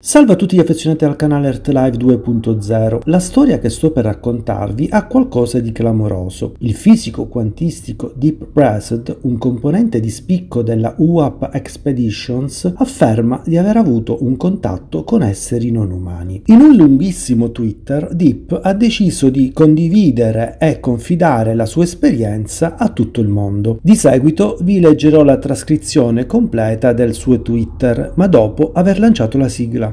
Salve a tutti gli affezionati al canale Earth Live 2.0. La storia che sto per raccontarvi ha qualcosa di clamoroso. Il fisico quantistico Deep Present, un componente di spicco della UAP Expeditions, afferma di aver avuto un contatto con esseri non umani. In un lunghissimo Twitter, Deep ha deciso di condividere e confidare la sua esperienza a tutto il mondo. Di seguito vi leggerò la trascrizione completa del suo Twitter, ma dopo aver lanciato la sigla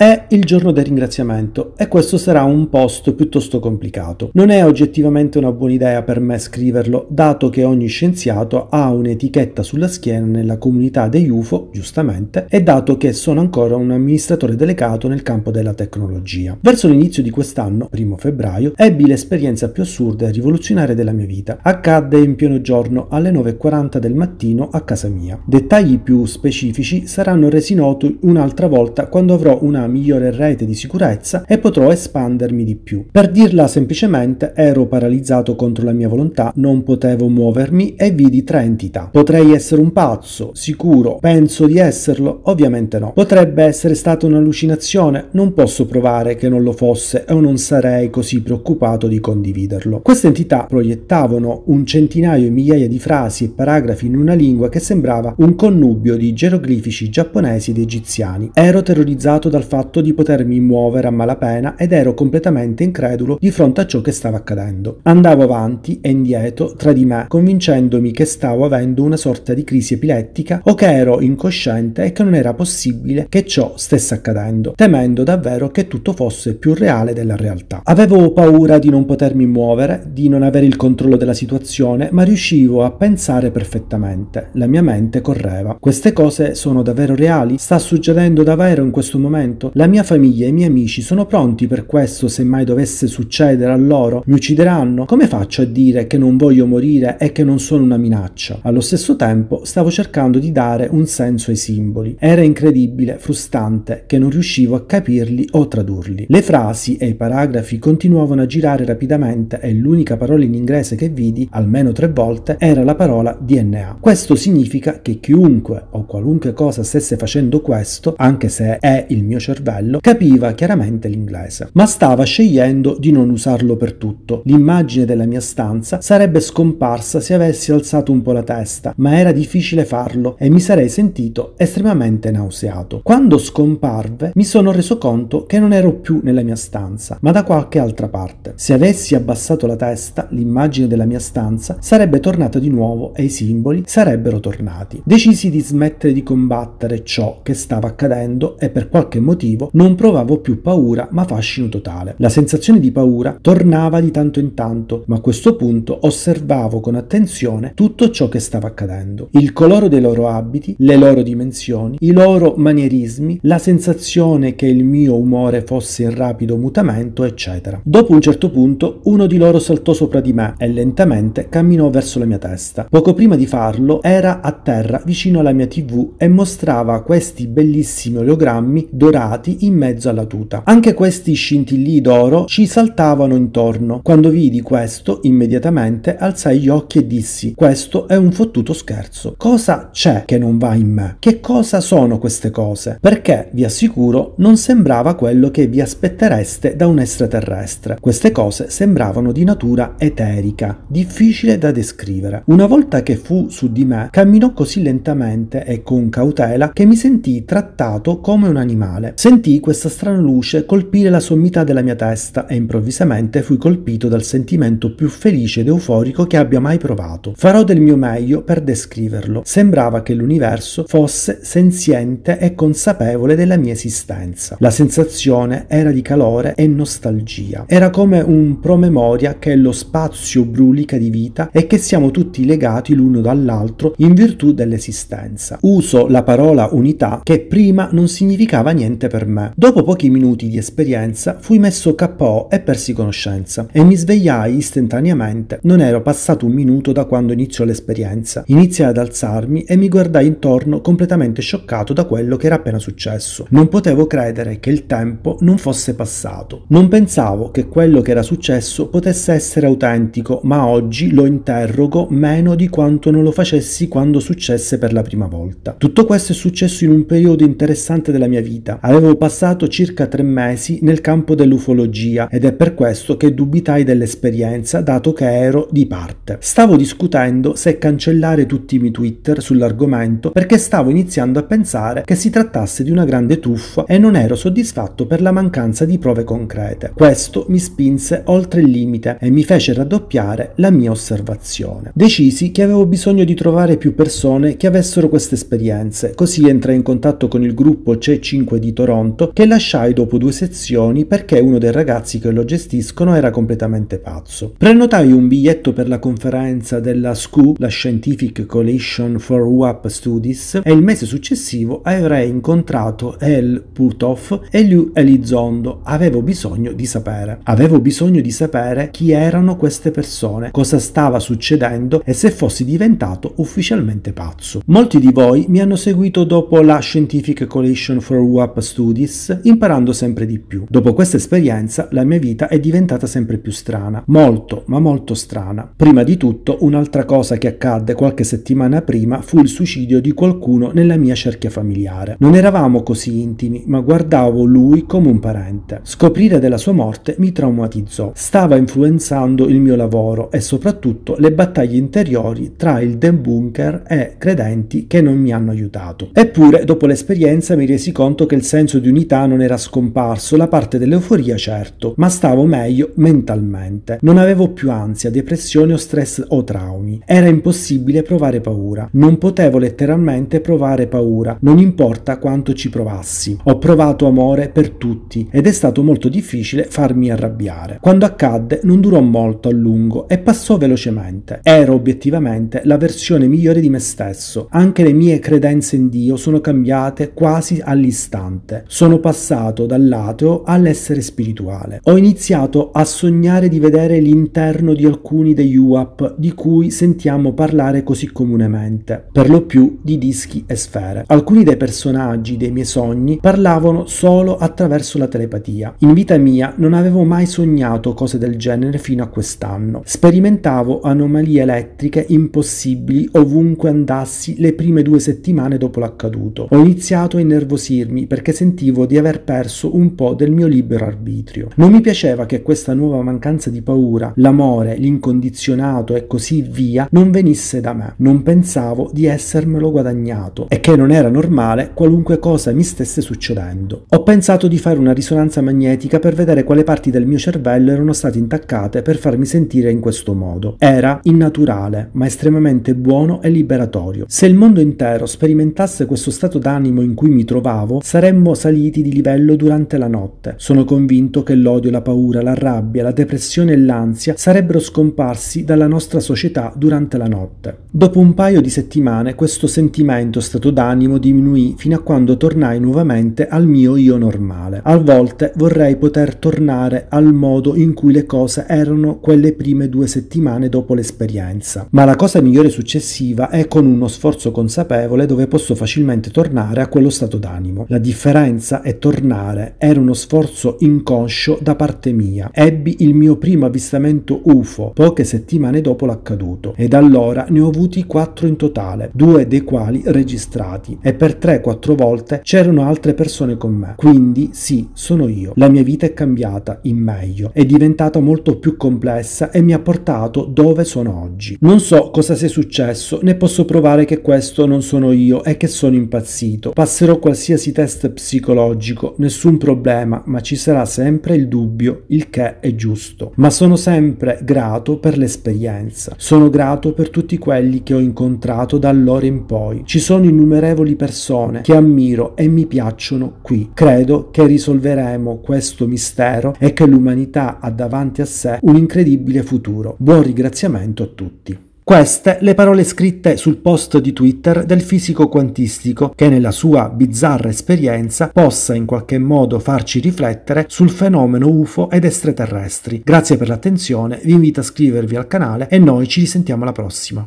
È il giorno del ringraziamento e questo sarà un post piuttosto complicato. Non è oggettivamente una buona idea per me scriverlo, dato che ogni scienziato ha un'etichetta sulla schiena nella comunità dei UFO, giustamente, e dato che sono ancora un amministratore delegato nel campo della tecnologia. Verso l'inizio di quest'anno, primo febbraio, ebbi l'esperienza più assurda e rivoluzionaria della mia vita. Accadde in pieno giorno alle 9.40 del mattino a casa mia. Dettagli più specifici saranno resi noti un'altra volta quando avrò una migliore rete di sicurezza e potrò espandermi di più. Per dirla semplicemente, ero paralizzato contro la mia volontà, non potevo muovermi e vidi tre entità. Potrei essere un pazzo, sicuro, penso di esserlo, ovviamente no. Potrebbe essere stata un'allucinazione, non posso provare che non lo fosse o non sarei così preoccupato di condividerlo. Queste entità proiettavano un centinaio e migliaia di frasi e paragrafi in una lingua che sembrava un connubio di geroglifici giapponesi ed egiziani. Ero terrorizzato dal fatto fatto di potermi muovere a malapena ed ero completamente incredulo di fronte a ciò che stava accadendo. Andavo avanti e indietro tra di me, convincendomi che stavo avendo una sorta di crisi epilettica o che ero incosciente e che non era possibile che ciò stesse accadendo, temendo davvero che tutto fosse più reale della realtà. Avevo paura di non potermi muovere, di non avere il controllo della situazione, ma riuscivo a pensare perfettamente. La mia mente correva. Queste cose sono davvero reali? Sta succedendo davvero in questo momento? fatto. La mia famiglia e i miei amici sono pronti per questo se mai dovesse succedere a loro? Mi uccideranno? Come faccio a dire che non voglio morire e che non sono una minaccia? Allo stesso tempo stavo cercando di dare un senso ai simboli. Era incredibile, frustante, che non riuscivo a capirli o tradurli. Le frasi e i paragrafi continuavano a girare rapidamente e l'unica parola in inglese che vidi, almeno tre volte, era la parola DNA. Questo significa che chiunque o qualunque cosa stesse facendo questo, anche se è il mio cervello, cervello capiva chiaramente l'inglese, ma stava scegliendo di non usarlo per tutto. L'immagine della mia stanza sarebbe scomparsa se avessi alzato un po' la testa, ma era difficile farlo e mi sarei sentito estremamente nauseato. Quando scomparve mi sono reso conto che non ero più nella mia stanza, ma da qualche altra parte. Se avessi abbassato la testa, l'immagine della mia stanza sarebbe tornata di nuovo e i simboli sarebbero tornati. Decisi di smettere di combattere ciò che stava accadendo e per qualche motivo motivo non provavo più paura ma fascino totale. La sensazione di paura tornava di tanto in tanto, ma a questo punto osservavo con attenzione tutto ciò che stava accadendo. Il colore dei loro abiti, le loro dimensioni, i loro manierismi, la sensazione che il mio umore fosse in rapido mutamento, eccetera. Dopo un certo punto uno di loro saltò sopra di me e lentamente camminò verso la mia testa. Poco prima di farlo era a terra vicino alla mia tv e mostrava questi bellissimi oleogrammi dorati dorati in mezzo alla tuta. Anche questi scintillii d'oro ci saltavano intorno. Quando vidi questo, immediatamente alzai gli occhi e dissi: Questo è un fottuto scherzo. Cosa c'è che non va in me? Che cosa sono queste cose? Perché, vi assicuro, non sembrava quello che vi aspettereste da un extraterrestre. Queste cose sembravano di natura eterica, difficile da descrivere. Una volta che fu su di me, camminò così lentamente e con cautela che mi sentii trattato come un animale. Sentì questa strana luce colpire la sommità della mia testa e improvvisamente fui colpito dal sentimento più felice ed euforico che abbia mai provato. Farò del mio meglio per descriverlo. Sembrava che l'universo fosse senziente e consapevole della mia esistenza. La sensazione era di calore e nostalgia. Era come un promemoria che lo spazio brulica di vita e che siamo tutti legati l'uno dall'altro in virtù dell'esistenza. Uso la parola unità che prima non significava niente niente per me. Dopo pochi minuti di esperienza fui messo KO e persi conoscenza e mi svegliai istantaneamente. Non ero passato un minuto da quando iniziò l'esperienza. Iniziai ad alzarmi e mi guardai intorno completamente scioccato da quello che era appena successo. Non potevo credere che il tempo non fosse passato. Non pensavo che quello che era successo potesse essere autentico, ma oggi lo interrogo meno di quanto non lo facessi quando successe per la prima volta. Tutto questo è successo in un periodo interessante della mia vita. Avevo Avevo passato circa tre mesi nel campo dell'ufologia ed è per questo che dubitai dell'esperienza dato che ero di parte. Stavo discutendo se cancellare tutti i miei Twitter sull'argomento perché stavo iniziando a pensare che si trattasse di una grande tuffa e non ero soddisfatto per la mancanza di prove concrete. Questo mi spinse oltre il limite e mi fece raddoppiare la mia osservazione. Decisi che avevo bisogno di trovare più persone che avessero queste esperienze, così entrai in contatto con il gruppo C5 di Toronto che lasciai dopo due sezioni perché uno dei ragazzi che lo gestiscono era completamente pazzo. Prenotai un biglietto per la conferenza della SCU, la Scientific Coalition for UAP Studies, e il mese successivo avrei incontrato El Putoff e Liu Elizondo. Avevo bisogno di sapere. Avevo bisogno di sapere chi erano queste persone, cosa stava succedendo e se fossi diventato ufficialmente pazzo. Molti di voi mi hanno seguito dopo la Scientific Coalition for UAP Studies Studies, imparando sempre di più. Dopo questa esperienza la mia vita è diventata sempre più strana, molto ma molto strana. Prima di tutto un'altra cosa che accadde qualche settimana prima fu il suicidio di qualcuno nella mia cerchia familiare. Non eravamo così intimi, ma guardavo lui come un parente. Scoprire della sua morte mi traumatizzò, stava influenzando il mio lavoro e soprattutto le battaglie interiori tra il bunker e credenti che non mi hanno aiutato. Eppure dopo l'esperienza mi resi conto che il senso senso di unità non era scomparso, la parte dell'euforia certo, ma stavo meglio mentalmente. Non avevo più ansia, depressione o stress o traumi. Era impossibile provare paura. Non potevo letteralmente provare paura, non importa quanto ci provassi. Ho provato amore per tutti ed è stato molto difficile farmi arrabbiare. Quando accadde non durò molto a lungo e passò velocemente. Ero obiettivamente la versione migliore di me stesso. Anche le mie credenze in Dio sono cambiate quasi all'istante mese. Sono passato dall'ateo all'essere spirituale. Ho iniziato a sognare di vedere l'interno di alcuni degli UAP di cui sentiamo parlare così comunemente, per lo più di dischi e sfere. Alcuni dei personaggi dei miei sogni parlavano solo attraverso la telepatia. In vita mia non avevo mai sognato cose del genere fino a quest'anno. Sperimentavo anomalie elettriche impossibili ovunque andassi le prime due settimane dopo l'accaduto. Ho iniziato a innervosirmi perché sentivo sentivo di aver perso un po' del mio libero arbitrio. Non mi piaceva che questa nuova mancanza di paura, l'amore, l'incondizionato e così via, non venisse da me. Non pensavo di essermelo guadagnato e che non era normale qualunque cosa mi stesse succedendo. Ho pensato di fare una risonanza magnetica per vedere quale parti del mio cervello erano state intaccate per farmi sentire in questo modo. Era innaturale, ma estremamente buono e liberatorio. Se il mondo intero sperimentasse questo stato d'animo in cui mi trovavo, saremmo saremmo saliti di livello durante la notte. Sono convinto che l'odio, la paura, la rabbia, la depressione e l'ansia sarebbero scomparsi dalla nostra società durante la notte. Dopo un paio di settimane questo sentimento, stato d'animo, diminuì fino a quando tornai nuovamente al mio io normale. A volte vorrei poter tornare al modo in cui le cose erano quelle prime due settimane dopo l'esperienza. Ma la cosa migliore successiva è con uno sforzo consapevole dove posso facilmente tornare a quello stato d'animo. La differenza Costanza e tornare era uno sforzo inconscio da parte mia. Ebbi il mio primo avvistamento UFO poche settimane dopo l'accaduto e da allora ne ho avuti quattro in totale, due dei quali registrati e per 3-4 volte c'erano altre persone con me. Quindi sì, sono io. La mia vita è cambiata in meglio, è diventata molto più complessa e mi ha portato dove sono oggi. Non so cosa sia successo, né posso provare che questo non sono io e che sono impazzito. Passerò qualsiasi test psicologico psicologico, nessun problema, ma ci sarà sempre il dubbio, il che è giusto. Ma sono sempre grato per l'esperienza, sono grato per tutti quelli che ho incontrato da allora in poi. Ci sono innumerevoli persone che ammiro e mi piacciono qui. Credo che risolveremo questo mistero e che l'umanità ha davanti a sé un incredibile futuro. Buon ringraziamento a tutti. Queste le parole scritte sul post di Twitter del fisico quantistico che nella sua bizzarra esperienza possa in qualche modo farci riflettere sul fenomeno UFO ed extraterrestri. Grazie per l'attenzione, vi invito a iscrivervi al canale e noi ci risentiamo alla prossima.